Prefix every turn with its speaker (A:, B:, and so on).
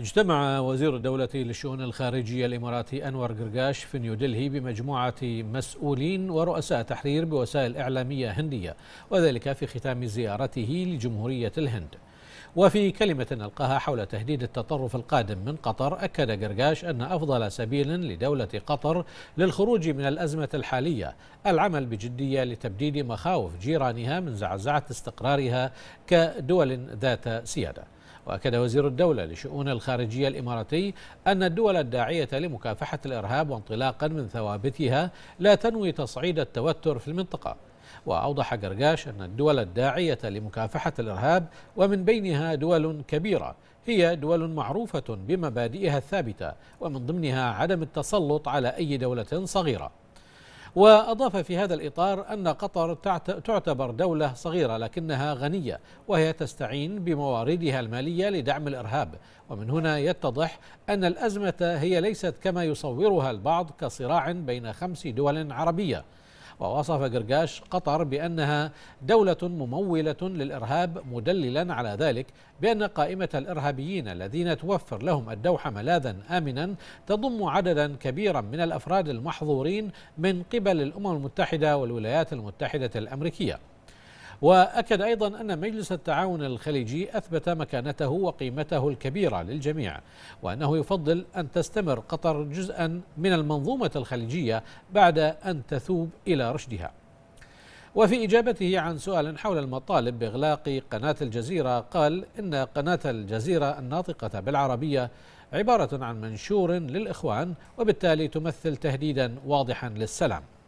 A: اجتمع وزير الدولة للشؤون الخارجية الإماراتي أنور قرقاش في نيودلهي بمجموعة مسؤولين ورؤساء تحرير بوسائل إعلامية هندية وذلك في ختام زيارته لجمهورية الهند وفي كلمة ألقاها حول تهديد التطرف القادم من قطر أكد قرقاش أن أفضل سبيل لدولة قطر للخروج من الأزمة الحالية العمل بجدية لتبديد مخاوف جيرانها من زعزعة استقرارها كدول ذات سيادة وأكد وزير الدولة لشؤون الخارجية الإماراتي أن الدول الداعية لمكافحة الإرهاب وانطلاقا من ثوابتها لا تنوي تصعيد التوتر في المنطقة وأوضح قرقاش أن الدول الداعية لمكافحة الإرهاب ومن بينها دول كبيرة هي دول معروفة بمبادئها الثابتة ومن ضمنها عدم التسلط على أي دولة صغيرة وأضاف في هذا الإطار أن قطر تعتبر دولة صغيرة لكنها غنية وهي تستعين بمواردها المالية لدعم الإرهاب ومن هنا يتضح أن الأزمة هي ليست كما يصورها البعض كصراع بين خمس دول عربية ووصف قرقاش قطر بأنها دولة ممولة للإرهاب مدللا على ذلك بأن قائمة الإرهابيين الذين توفر لهم الدوحة ملاذا آمنا تضم عددا كبيرا من الأفراد المحظورين من قبل الأمم المتحدة والولايات المتحدة الأمريكية وأكد أيضا أن مجلس التعاون الخليجي أثبت مكانته وقيمته الكبيرة للجميع وأنه يفضل أن تستمر قطر جزءا من المنظومة الخليجية بعد أن تثوب إلى رشدها وفي إجابته عن سؤال حول المطالب بإغلاق قناة الجزيرة قال إن قناة الجزيرة الناطقة بالعربية عبارة عن منشور للإخوان وبالتالي تمثل تهديدا واضحا للسلام